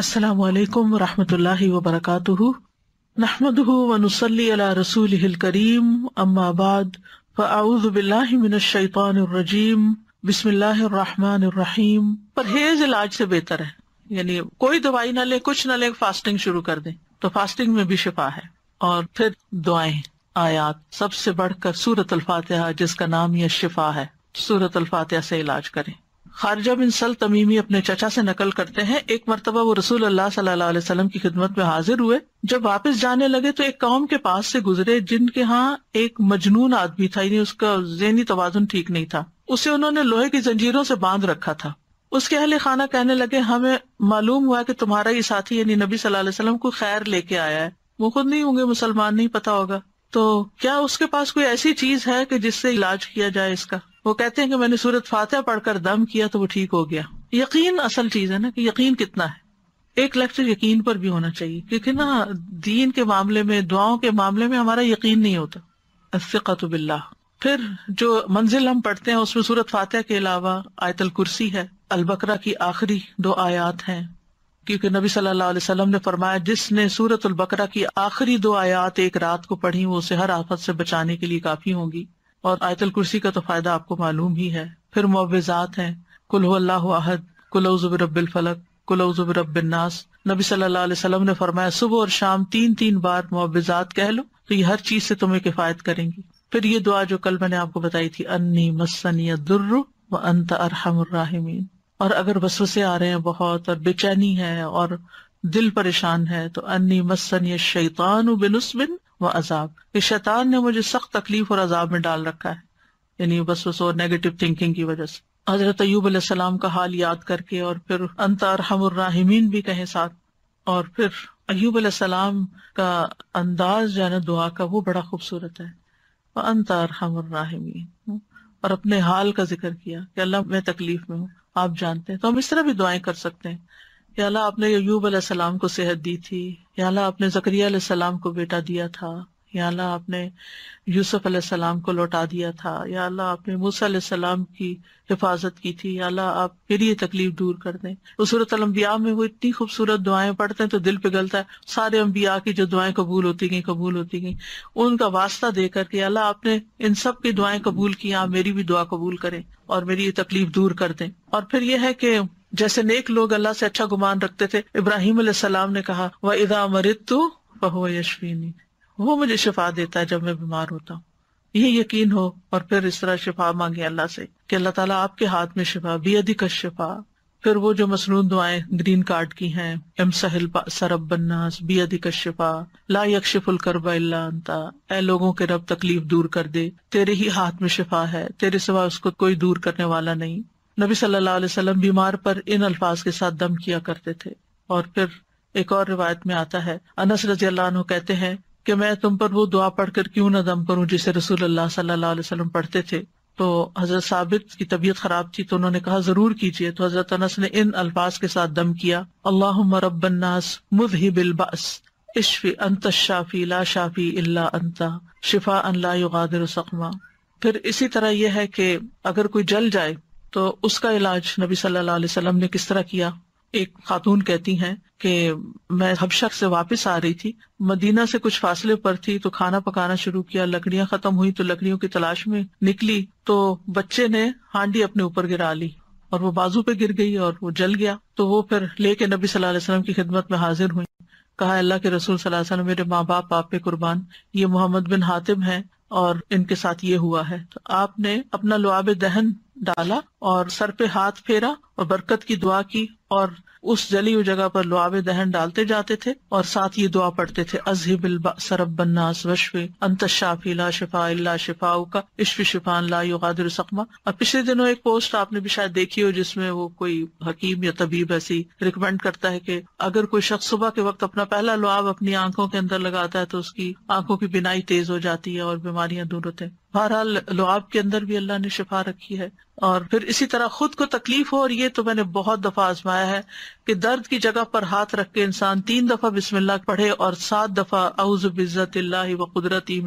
असलकम वरहमतुल्लाहि वबरकatuh नहमदुहु व नुसल्ली अला रसूलिहिल करीम अम्मा बाद फअऊजु बिल्लाहि मिनश शैतानिर रजीम बिस्मिल्लाहिर रहमानिर रहीम परहेज इलाज से बेहतर है यानी कोई दवाई ना ले कुछ ना ले फास्टिंग शुरू कर दे तो फास्टिंग में भी शिफा है और फिर दुआएं आयात सबसे बढ़कर सूरत अल फातिहा जिसका नाम यह शिफा है सूरत अल फातिहा से इलाज करें खारजा बिन सल तमीमी अपने चचा से नकल करते हैं एक मरतबा वो रसूल अल्लाह सल्लल्लाहु अलैहि वसल्लम की खिदमत में हाजिर हुए जब वापस जाने लगे तो एक कौम के पास से गुजरे जिनके यहाँ एक मजनून आदमी था यानी उसका जहनी तोजुन ठीक नहीं था उसे उन्होंने लोहे की जंजीरों से बांध रखा था उसके अहले खाना कहने लगे हमें मालूम हुआ कि तुम्हारा ये साथी यानी नबी सल्लल्लाहु को खैर लेके आया है वो खुद नहीं होंगे मुसलमान नहीं पता होगा तो क्या उसके पास कोई ऐसी चीज है की जिससे इलाज किया जाए इसका वो कहते हैं कि मैंने सूरत फातह पढ़कर दम किया तो वो ठीक हो गया यकीन असल चीज है ना कि यकीन कितना है एक लेक्चर यकीन पर भी होना चाहिए क्योंकि ना दीन के मामले में दुआओं के मामले में हमारा यकीन नहीं होता अस्फिकत फिर जो मंजिल हम पढ़ते हैं उसमें सूरत फातह के अलावा आयतल कुर्सी है अलबकरा की आखिरी दो आयात हैं क्योंकि नबी सल्लल्लाहु अलैहि वसल्लम ने फरमाया जिसने सूरत बकरा की आखिरी दो आयात एक रात को पढ़ी वो उसे हर आफत से बचाने के लिए काफी होंगी और आयतल कुर्सी का तो फायदा आपको मालूम ही है फिर मुआवजात हैं कुल अल्लाह अहद कुलजुब रबिल फलक कुलजुब रबिन्नास नबी सल्लल्लाहु अलैहि वसल्लम ने फरमाया सुबह और शाम तीन तीन बार मुआवजात कह लो तो ये हर चीज से तुम्हें किफायत करेंगी फिर ये दुआ जो कल मैंने आपको बताई थी अन्नी मसनिया दुर्र व अंत अरहमर और अगर वसवसे आ रहे हैं बहुत और बेचैनी है और दिल परेशान है तो अन्नी मसन ये शैतान बिनुस्बिन व अजाब ये शैतान ने मुझे सख्त तकलीफ और अजाब में डाल रखा है यानी बस उस और नेगेटिव थिंकिंग की वजह से हजरत अयूब सलाम का हाल याद करके और फिर अंतर हमराहिमीन भी कहें साथ और फिर अयूब सलाम का अंदाज जाना दुआ का वो बड़ा खूबसूरत है अंतर हमराहिमीन और अपने हाल का जिक्र किया कि अल्लाह मैं तकलीफ में हूँ आप जानते हैं तो हम इस तरह भी दुआएं कर सकते हैं या अल्लाह आपने यूब अलैहिस्सलाम को सेहत दी थी या अल्लाह आपने जकरिया सलाम को बेटा दिया था या अल्लाह आपने यूसुफ अलैहिस्सलाम को लौटा दिया था या अल्लाह आपने मूसा अलैहिस्सलाम की हिफाजत की थी या अल्लाह आप फिर ये तकलीफ दूर कर दें उसूरत अम्बिया में वो इतनी खूबसूरत दुआएं पढ़ते हैं तो दिल पिघलता है सारे अम्बिया की जो दुआएं कबूल होती गई कबूल होती गई उनका वास्ता दे करके अल्लाह आपने इन सब की दुआएं कबूल की आप मेरी भी दुआ कबूल करें और मेरी ये तकलीफ दूर कर दें और फिर यह है कि जैसे नेक लोग अल्लाह से अच्छा गुमान रखते थे इब्राहिम सलाम ने कहा वह इदा मरित तू बहु यशविनी वो मुझे शिफा देता है जब मैं बीमार होता हूँ ये यकीन हो और फिर इस तरह शिफा मांगे अल्लाह से कि अल्लाह ताला आपके हाथ में शिफा भी अधिक शिफा फिर वो जो मसनून दुआएं ग्रीन कार्ड की हैं एम सहल सरब बन्नास बी अधिक शिफा ला यकशिफुल करबा अंता ए लोगों के रब तकलीफ दूर कर दे तेरे ही हाथ में शिफा है तेरे सिवा उसको कोई दूर करने वाला नहीं नबी सल्लल्लाहु अलैहि वसल्लम बीमार पर इन अल्फाज के साथ दम किया करते थे और फिर एक और रिवायत में आता है अनस रजी अल्लाह कहते हैं कि मैं तुम पर वो दुआ पढ़कर क्यों न दम करूं जिसे रसूल अल्लाह सल्लल्लाहु अलैहि वसल्लम पढ़ते थे तो हजरत साबित की तबीयत खराब थी तो उन्होंने कहा जरूर कीजिए तो हजरत अनस ने इन अल्फाज के साथ दम किया अल्लाह रबन्नास मुद ही बिलबास इश्फी अंत शाफी ला शाफी इल्ला अंता शिफा अन ला फिर इसी तरह यह है कि अगर कोई जल जाए तो उसका इलाज नबी सल्लल्लाहु अलैहि वसल्लम ने किस तरह किया एक खातून कहती हैं कि मैं हबशा से वापस आ रही थी मदीना से कुछ फासले पर थी तो खाना पकाना शुरू किया लकड़ियां खत्म हुई तो लकड़ियों की तलाश में निकली तो बच्चे ने हांडी अपने ऊपर गिरा ली और वो बाजू पे गिर गई और वो जल गया तो वो फिर लेके नबी सल्लल्लाहु अलैहि वसल्लम की खिदमत में हाजिर हुई कहा अल्लाह के रसूल सल्लल्लाहु अलैहि वसल्लम मेरे माँ बाप आप पे कुर्बान ये मोहम्मद बिन हातिम है और इनके साथ ये हुआ है तो आपने अपना लुआब दहन डाला और सर पे हाथ फेरा और बरकत की दुआ की और उस जली हुई जगह पर लुआबे दहन डालते जाते थे और साथ ये दुआ पढ़ते थे अजहिबिल सरब बन्नास अंत शाफी ला शिफा अल्ला शिफाउ का इश्फ शिफान ला युगादिर सकमा और पिछले दिनों एक पोस्ट आपने भी शायद देखी हो जिसमें वो कोई हकीम या तबीब ऐसी रिकमेंड करता है कि अगर कोई शख्स सुबह के वक्त अपना पहला लुआब अपनी आंखों के अंदर लगाता है तो उसकी आंखों की बिनाई तेज हो जाती है और बीमारियां दूर होते हैं बहरहाल लुआब के अंदर भी अल्लाह ने शिफा रखी है और फिर इसी तरह खुद को तकलीफ हो और ये तो मैंने बहुत दफा आजमाया है कि दर्द की जगह पर हाथ रख के इंसान तीन दफा बिस्मिल्ला पढ़े और सात दफा अउज बिजत व कुदरती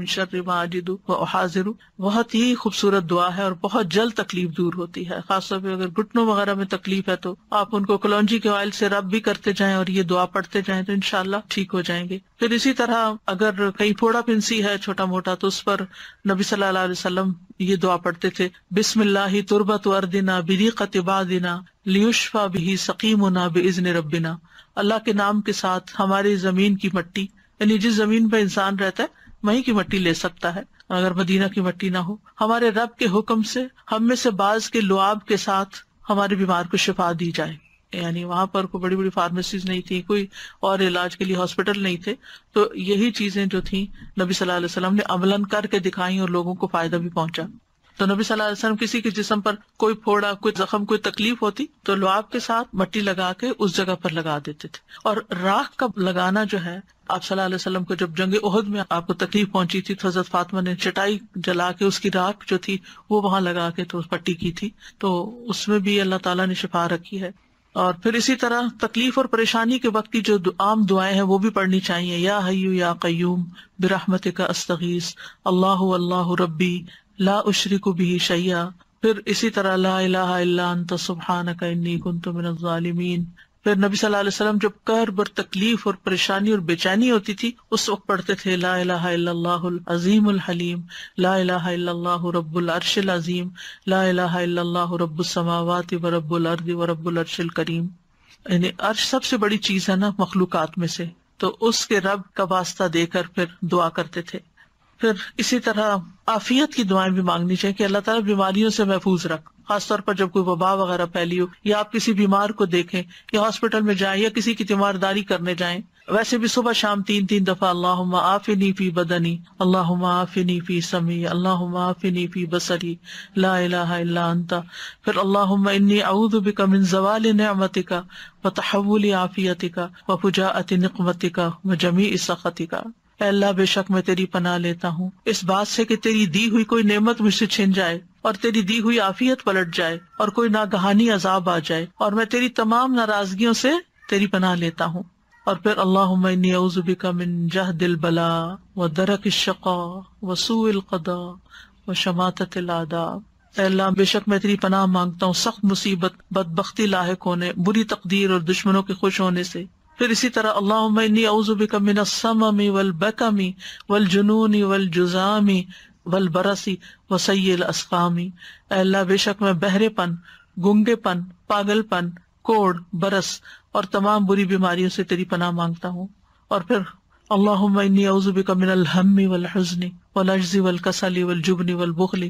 बहुत ही खूबसूरत दुआ है और बहुत जल्द तकलीफ दूर होती है खासतौर पर अगर घुटनों वगैरह में तकलीफ है तो आप उनको कलौजी के ऑयल से रब भी करते जाए और ये दुआ पढ़ते जाए तो इनशाला ठीक हो जाएंगे फिर इसी तरह अगर कहीं फोड़ा पिंसी है छोटा मोटा तो उस पर नबी सल्लाम ये दुआ पढ़ते थे बिस्मिल्लाह तुरबत अर्दिना बिरीकत इबादिना लियुशफा बिही सकीमुना बिजन रबिना अल्लाह के नाम के साथ हमारी जमीन की मट्टी यानी जिस जमीन पर इंसान रहता है वहीं की मट्टी ले सकता है अगर मदीना की मट्टी ना हो हमारे रब के हुक्म से हम में से बाज के लुआब के साथ हमारे बीमार को शिफा दी जाए यानी वहां पर कोई बड़ी बड़ी फार्मेसीज नहीं थी कोई और इलाज के लिए हॉस्पिटल नहीं थे तो यही चीजें जो थी नबी सल्लल्लाहु अलैहि वसल्लम ने अमलन करके दिखाई और लोगों को फायदा भी पहुंचा तो नबी सल्लल्लाहु अलैहि वसल्लम किसी के जिसम पर कोई फोड़ा कोई जख्म कोई तकलीफ होती तो लुआब के साथ मट्टी लगा के उस जगह पर लगा देते थे और राख का लगाना जो है आप सल्लल्लाहु अलैहि वसल्लम को जब जंगे उहद में आपको तकलीफ पहुंची थी तो हजरत फातिमा ने चटाई जला के उसकी राख जो थी वो वहां लगा के तो पट्टी की थी तो उसमें भी अल्लाह ताला ने शिफा रखी है और फिर इसी तरह तकलीफ और परेशानी के वक्त की जो आम दुआएं हैं वो भी पढ़नी चाहिए या हयू या कयूम बिरहमत का अस्तगीस अल्लाह अल्लाह रब्बी ला को भी शैया फिर इसी तरह ला अला सुबहान का इन्नी कुंतु मिनज़्ज़ालिमीन फिर नबी सल्लल्लाहु अलैहि वसल्लम जब कर और तकलीफ और परेशानी और बेचैनी होती थी उस वक्त पढ़ते थे ला अजीम हलीम ला रब्बुल अजीम ला रबुलसमावत व रब्बुल अर्द व रब्बुल अरशल करीम यानी अर्श सबसे बड़ी चीज है ना मखलूकत में से तो उसके रब का वास्ता देकर फिर दुआ करते थे फिर इसी तरह आफियत की दुआएं भी मांगनी चाहिए कि अल्लाह ताला बीमारियों से महफूज रख खासतौर पर जब कोई वबा वगैरह फैली हो या आप किसी बीमार को देखें या हॉस्पिटल में जाएं या किसी की तीमारदारी करने जाएं वैसे भी सुबह शाम तीन तीन दफा अल्लाह आफिनी फी बदनी अल्लाह आफिनी फी समी अल्लाह आफिनी फी बसरी ला फिर अल्लाह इन्नी अऊद बिका मिन जवाल नमतिका व तहवुल आफियतिका व पुजा अति नकमतिका व जमी इसका अल्लाह बेशक मैं तेरी पनाह लेता हूँ इस बात से कि तेरी दी हुई कोई नेमत मुझसे छिन जाए और तेरी दी हुई आफियत पलट जाए और कोई नागहानी अजाब आ जाए और मैं तेरी तमाम नाराजगियों से तेरी पनाह लेता हूँ और फिर अल्लाह मिन जह दिल बला व दरक शका वसूल कदा व शमात आदाब अल्लाह बेशक मैं तेरी पनाह मांगता हूँ सख्त मुसीबत बदबख्ती लाक होने बुरी तकदीर और दुश्मनों के खुश होने से फिर इसी तरह अल्लाह अउजुबिकमिनसमी वल बकमी वल जुनूनी वल जुजामी वल बरसी वसैल असकामी अल्लाह बेशक मैं बहरेपन गुंगेपन पागलपन कोड़ बरस और तमाम बुरी बीमारियों से तेरी पनाह मांगता हूँ और फिर हजनी कसली वल जुबनी वल बुखली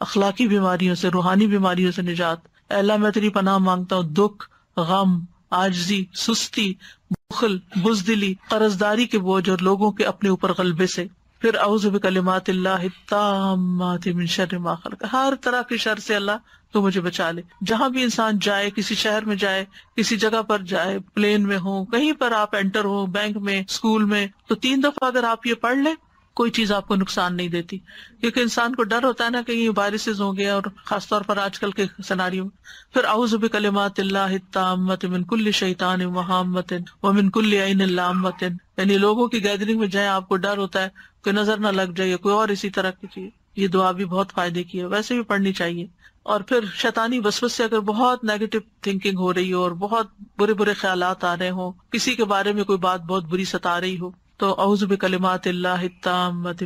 अखलाकी बीमारियों से रूहानी बीमारियों से निजात अल्लाह मैं तेरी पनाह मांगता हूँ दुख गम आजजी सुस्ती बुखल बुजदिली कर्जदारी के बोझ और लोगों के अपने ऊपर गलबे से फिर अवजुबिकलिमात हर तरह की शर से अल्लाह तो मुझे बचा ले जहाँ भी इंसान जाए किसी शहर में जाए किसी जगह पर जाए प्लेन में हो कहीं पर आप एंटर हो बैंक में स्कूल में तो तीन दफा अगर आप ये पढ़ लें कोई चीज आपको नुकसान नहीं देती क्योंकि इंसान को डर होता है ना कहीं हो होंगे और खासतौर पर आजकल के सिनारियो फिर आउजब कलिमात मिन शैतान वहामतिन वमिन कुल्ल आइन यानी लोगों की गैदरिंग में जाए आपको डर होता है कोई नजर ना लग जाए कोई और इसी तरह की चीज ये दुआ भी बहुत फायदे की है वैसे भी पढ़नी चाहिए और फिर शैतानी वसवस से अगर बहुत नेगेटिव थिंकिंग हो रही हो और बहुत बुरे बुरे ख्याल आ रहे हो किसी के बारे में कोई बात बहुत बुरी सता रही हो तो औज बलिमात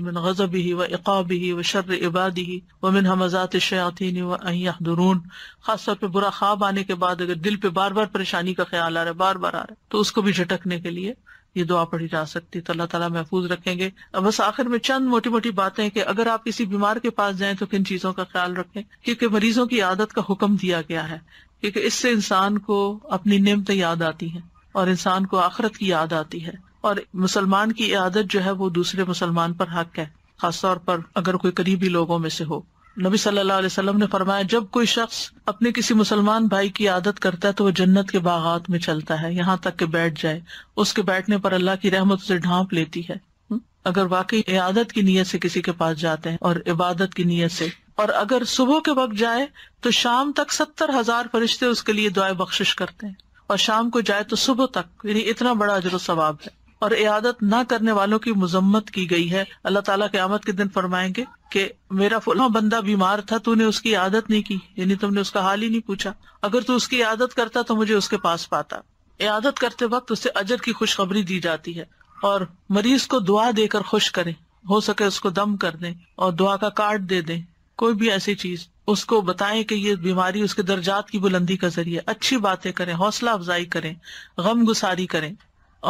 मिन गजब व इकाबी ही व शर इबादी ही व मिन हमजात शयातीन वरून खास तौर पर बुरा ख्वाब आने के बाद अगर दिल पे बार बार परेशानी का ख्याल आ रहा है बार बार आ रहा है तो उसको भी झटकने के लिए ये दुआ पढ़ी जा सकती है तो अल्लाह ताला महफूज रखेंगे अब बस आखिर में चंद मोटी मोटी बातें कि अगर आप किसी बीमार के पास जाएं तो किन चीजों का ख्याल रखें क्योंकि मरीजों की आदत का हुक्म दिया गया है क्योंकि इससे इंसान को अपनी नियमतें याद आती हैं और इंसान को आखरत की याद आती है और मुसलमान की आदत जो है वो दूसरे मुसलमान पर हक है खासतौर पर अगर कोई करीबी लोगों में से हो नबी सल्लल्लाहु अलैहि वसल्लम ने फरमाया जब कोई शख्स अपने किसी मुसलमान भाई की आदत करता है तो वो जन्नत के बागात में चलता है यहाँ तक के बैठ जाए उसके बैठने पर अल्लाह की रहमत उसे ढांप लेती है हम्म? अगर वाकई इबादत की नीयत से किसी के पास जाते हैं और इबादत की नीयत से और अगर सुबह के वक्त जाए तो शाम तक सत्तर हजार फरिश्ते उसके लिए दुआ बख्शिश करते हैं और शाम को जाए तो सुबह तक यानी इतना बड़ा अजर सवाब है और इयादत ना करने वालों की मजम्मत की गई है अल्लाह ताला के आमद के दिन फरमाएंगे कि मेरा फुला बंदा बीमार था तूने उसकी आदत नहीं की यानी तुमने उसका हाल ही नहीं पूछा अगर तू उसकी आदत करता तो मुझे उसके पास पाता इयादत करते वक्त उसे अजर की खुशखबरी दी जाती है और मरीज को दुआ देकर खुश करे हो सके उसको दम कर दे और दुआ का कार्ड दे दें कोई भी ऐसी चीज उसको बताएं कि ये बीमारी उसके दर्जात की बुलंदी का जरिए अच्छी बातें करें हौसला अफजाई करें गम गुसारी करें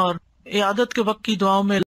और आदत के वक्त की दुआओं में